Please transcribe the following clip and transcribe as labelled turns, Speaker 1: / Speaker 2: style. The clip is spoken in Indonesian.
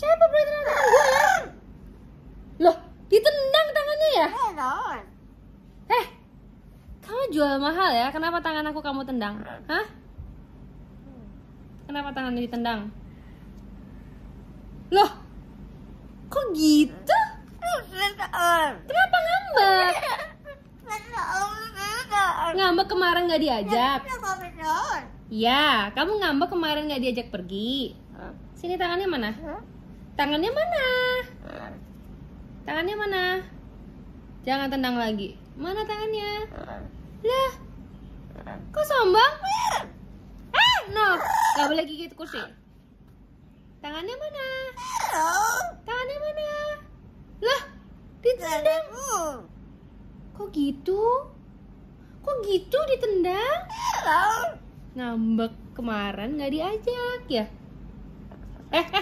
Speaker 1: Siapa boleh tenang tangan gue ya? Loh, ditendang tangannya ya? Eh, eh,
Speaker 2: kamu jual mahal ya? Kenapa tangan aku kamu tendang? Hah? Kenapa tangannya ditendang? Loh, kok gitu?
Speaker 3: Kenapa
Speaker 1: ngambek?
Speaker 2: Ngambek kemarin gak diajak?
Speaker 3: Ya, kamu ngambek kemarin gak diajak pergi. Sini tangannya
Speaker 4: mana? Tangannya mana? Tangannya mana? Jangan tendang lagi.
Speaker 1: Mana tangannya? Lah. Kok sombong? Ah, no. Gak boleh gigit kursi. Tangannya mana? Tangannya mana? Lah, ditendang. Kok gitu? Kok gitu ditendang?
Speaker 4: Ngambek kemarin gak diajak ya? Eh, eh.